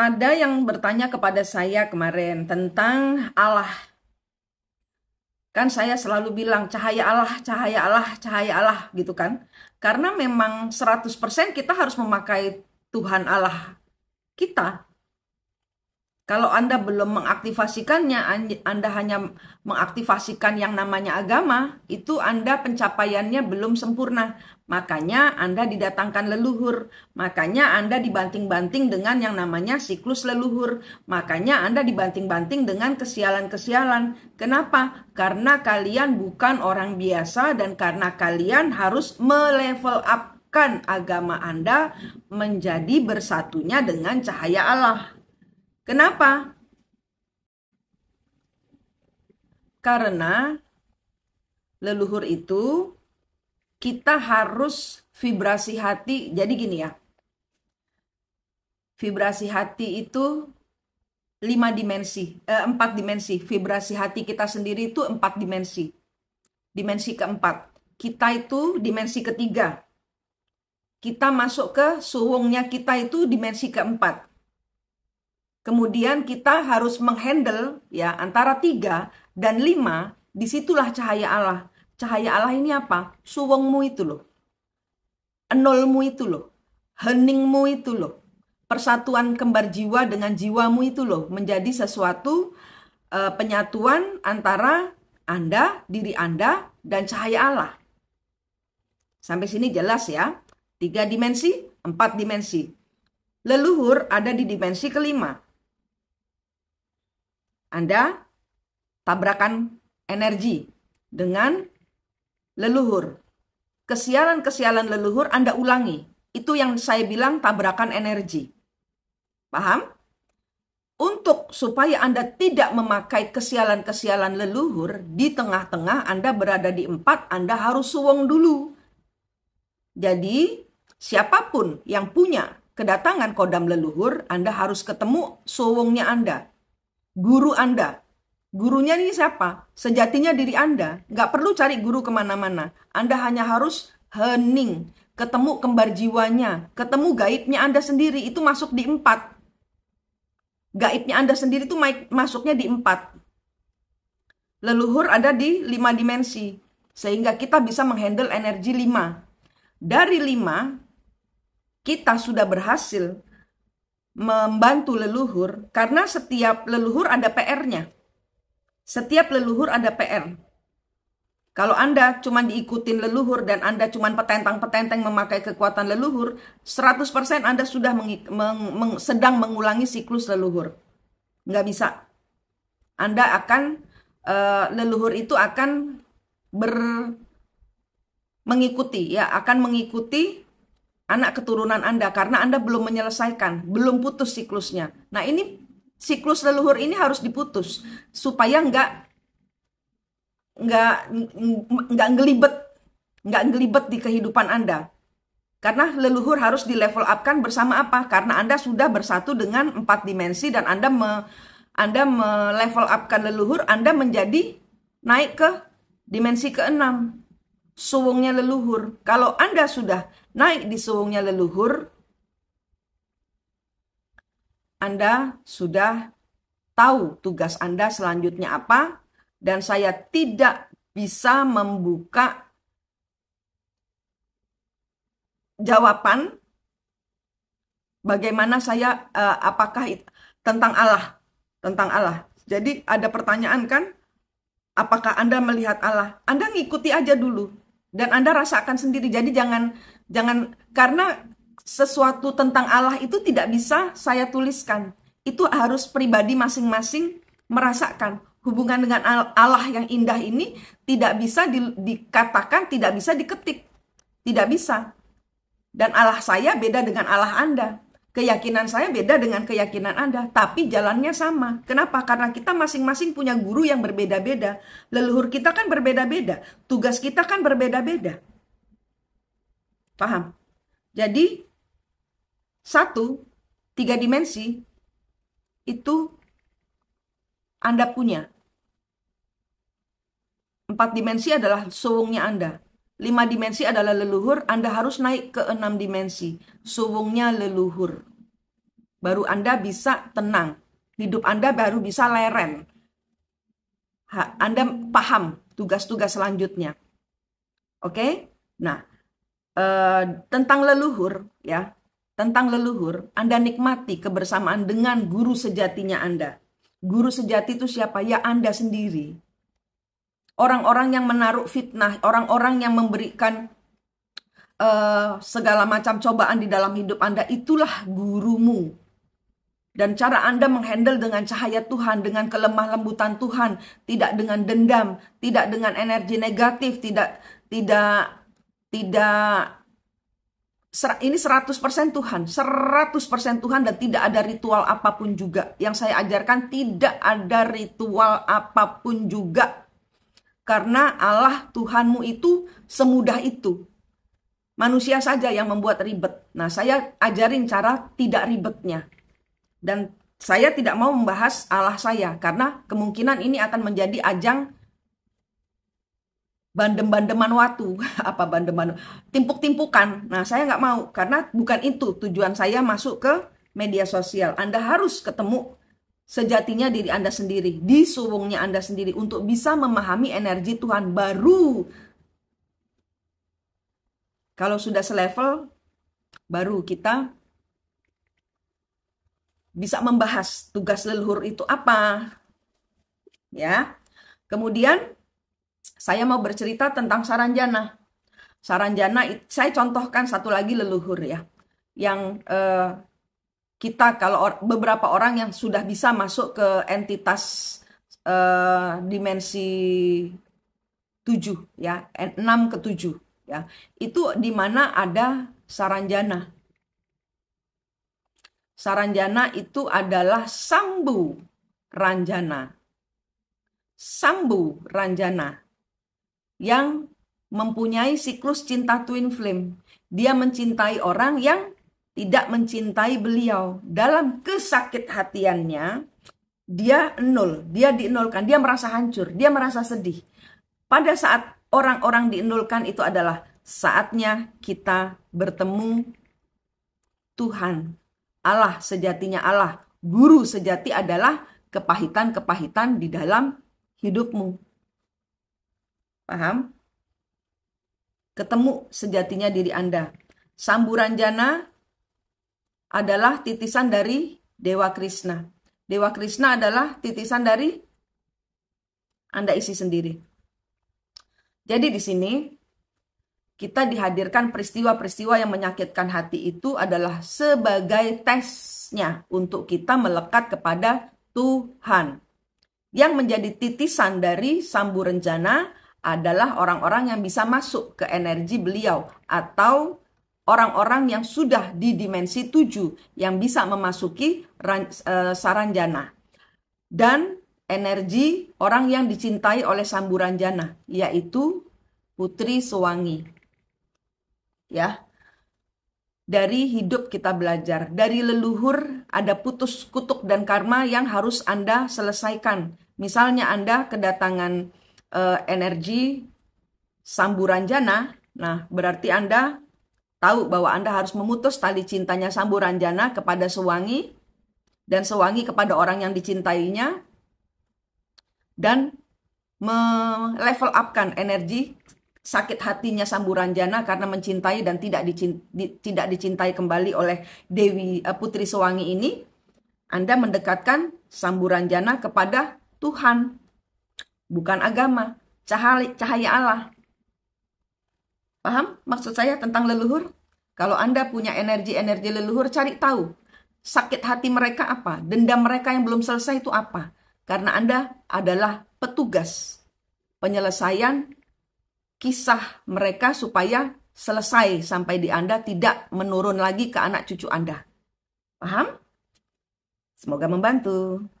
ada yang bertanya kepada saya kemarin tentang Allah. Kan saya selalu bilang cahaya Allah, cahaya Allah, cahaya Allah gitu kan. Karena memang 100% kita harus memakai Tuhan Allah kita kalau Anda belum mengaktifasikannya, Anda hanya mengaktifasikan yang namanya agama, itu Anda pencapaiannya belum sempurna. Makanya Anda didatangkan leluhur, makanya Anda dibanting-banting dengan yang namanya siklus leluhur, makanya Anda dibanting-banting dengan kesialan-kesialan. Kenapa? Karena kalian bukan orang biasa dan karena kalian harus melevel up agama Anda menjadi bersatunya dengan cahaya Allah Kenapa? Karena leluhur itu kita harus vibrasi hati. Jadi gini ya. Vibrasi hati itu lima dimensi, eh, empat dimensi. Vibrasi hati kita sendiri itu empat dimensi. Dimensi keempat. Kita itu dimensi ketiga. Kita masuk ke suwungnya kita itu dimensi keempat. Kemudian kita harus menghandle ya antara tiga dan lima, disitulah cahaya Allah. Cahaya Allah ini apa? Suwengmu itu loh. Enolmu itu loh. Heningmu itu loh. Persatuan kembar jiwa dengan jiwamu itu loh. Menjadi sesuatu uh, penyatuan antara Anda, diri Anda, dan cahaya Allah. Sampai sini jelas ya. Tiga dimensi, empat dimensi. Leluhur ada di dimensi kelima, anda tabrakan energi dengan leluhur. Kesialan-kesialan leluhur Anda ulangi. Itu yang saya bilang tabrakan energi. Paham? Untuk supaya Anda tidak memakai kesialan-kesialan leluhur, di tengah-tengah Anda berada di empat, Anda harus suwong dulu. Jadi, siapapun yang punya kedatangan kodam leluhur, Anda harus ketemu suwongnya Anda guru Anda. Gurunya ini siapa? Sejatinya diri Anda. Nggak perlu cari guru kemana-mana. Anda hanya harus hening. Ketemu kembar jiwanya. Ketemu gaibnya Anda sendiri. Itu masuk di empat. Gaibnya Anda sendiri itu masuknya di empat. Leluhur ada di lima dimensi. Sehingga kita bisa menghandle energi lima. Dari lima, kita sudah berhasil membantu leluhur karena setiap leluhur ada PR-nya. Setiap leluhur ada PR. Kalau Anda cuma diikutin leluhur dan Anda cuma petentang-petenteng memakai kekuatan leluhur, 100% Anda sudah meng, meng, meng, sedang mengulangi siklus leluhur. Nggak bisa. Anda akan, uh, leluhur itu akan ber, mengikuti, ya akan mengikuti anak keturunan Anda karena Anda belum menyelesaikan, belum putus siklusnya. Nah, ini siklus leluhur ini harus diputus supaya nggak nggak nggak ngelibet nggak ngelibet di kehidupan Anda. Karena leluhur harus di level up kan bersama apa? Karena Anda sudah bersatu dengan empat dimensi dan Anda me, Anda me level upkan leluhur, Anda menjadi naik ke dimensi keenam. Suwungnya leluhur. Kalau Anda sudah naik di suhunya leluhur, Anda sudah tahu tugas Anda selanjutnya apa, dan saya tidak bisa membuka jawaban bagaimana saya eh, apakah itu, tentang Allah, tentang Allah. Jadi ada pertanyaan kan, apakah Anda melihat Allah? Anda ngikuti aja dulu dan Anda rasakan sendiri. Jadi jangan Jangan karena sesuatu tentang Allah itu tidak bisa saya tuliskan. Itu harus pribadi masing-masing merasakan. Hubungan dengan Allah yang indah ini tidak bisa di, dikatakan, tidak bisa diketik. Tidak bisa. Dan Allah saya beda dengan Allah Anda. Keyakinan saya beda dengan keyakinan Anda, tapi jalannya sama. Kenapa? Karena kita masing-masing punya guru yang berbeda-beda. Leluhur kita kan berbeda-beda, tugas kita kan berbeda-beda. Paham? Jadi satu tiga dimensi itu Anda punya. Empat dimensi adalah suwungnya Anda. Lima dimensi adalah leluhur, Anda harus naik ke enam dimensi. Suwungnya leluhur. Baru Anda bisa tenang. Hidup Anda baru bisa leren. Anda paham tugas-tugas selanjutnya. Oke? Okay? Nah, Eh, tentang leluhur ya, tentang leluhur, Anda nikmati kebersamaan dengan guru sejatinya Anda. Guru sejati itu siapa? Ya Anda sendiri. Orang-orang yang menaruh fitnah, orang-orang yang memberikan uh, segala macam cobaan di dalam hidup Anda, itulah gurumu. Dan cara Anda menghandle dengan cahaya Tuhan, dengan kelemah lembutan Tuhan, tidak dengan dendam, tidak dengan energi negatif, tidak tidak tidak ini 100% Tuhan, 100% Tuhan dan tidak ada ritual apapun juga. Yang saya ajarkan tidak ada ritual apapun juga. Karena Allah Tuhanmu itu semudah itu. Manusia saja yang membuat ribet. Nah, saya ajarin cara tidak ribetnya. Dan saya tidak mau membahas Allah saya karena kemungkinan ini akan menjadi ajang bandem-bandeman waktu apa bandeman timpuk-timpukan nah saya nggak mau karena bukan itu tujuan saya masuk ke media sosial Anda harus ketemu sejatinya diri Anda sendiri di suwungnya Anda sendiri untuk bisa memahami energi Tuhan baru kalau sudah selevel baru kita bisa membahas tugas leluhur itu apa ya kemudian saya mau bercerita tentang Saranjana. Saranjana, saya contohkan satu lagi leluhur ya, yang eh, kita kalau or, beberapa orang yang sudah bisa masuk ke entitas eh, dimensi 7 ya, 6 ke 7 ya. Itu di mana ada Saranjana. Saranjana itu adalah Sambu Ranjana. Sambu Ranjana yang mempunyai siklus cinta twin flame. Dia mencintai orang yang tidak mencintai beliau. Dalam kesakit hatiannya, dia nol, dia dinolkan, dia merasa hancur, dia merasa sedih. Pada saat orang-orang dinolkan itu adalah saatnya kita bertemu Tuhan. Allah sejatinya Allah, guru sejati adalah kepahitan-kepahitan di dalam hidupmu. Paham? Ketemu sejatinya diri Anda. Samburan jana adalah titisan dari Dewa Krishna. Dewa Krishna adalah titisan dari Anda isi sendiri. Jadi di sini kita dihadirkan peristiwa-peristiwa yang menyakitkan hati itu adalah sebagai tesnya untuk kita melekat kepada Tuhan. Yang menjadi titisan dari jana adalah orang-orang yang bisa masuk ke energi beliau atau orang-orang yang sudah di dimensi 7 yang bisa memasuki eh, saranjana dan energi orang yang dicintai oleh samburanjana yaitu putri suwangi ya dari hidup kita belajar dari leluhur ada putus kutuk dan karma yang harus Anda selesaikan misalnya Anda kedatangan uh, energi Samburanjana, nah berarti Anda tahu bahwa Anda harus memutus tali cintanya Samburanjana kepada Sewangi dan Sewangi kepada orang yang dicintainya dan melevel upkan energi sakit hatinya Samburanjana karena mencintai dan tidak dicintai, tidak dicintai kembali oleh Dewi eh, Putri Sewangi ini, Anda mendekatkan Samburanjana kepada Tuhan bukan agama, cahaya, Allah. Paham maksud saya tentang leluhur? Kalau Anda punya energi-energi leluhur, cari tahu sakit hati mereka apa, dendam mereka yang belum selesai itu apa. Karena Anda adalah petugas penyelesaian kisah mereka supaya selesai sampai di Anda tidak menurun lagi ke anak cucu Anda. Paham? Semoga membantu.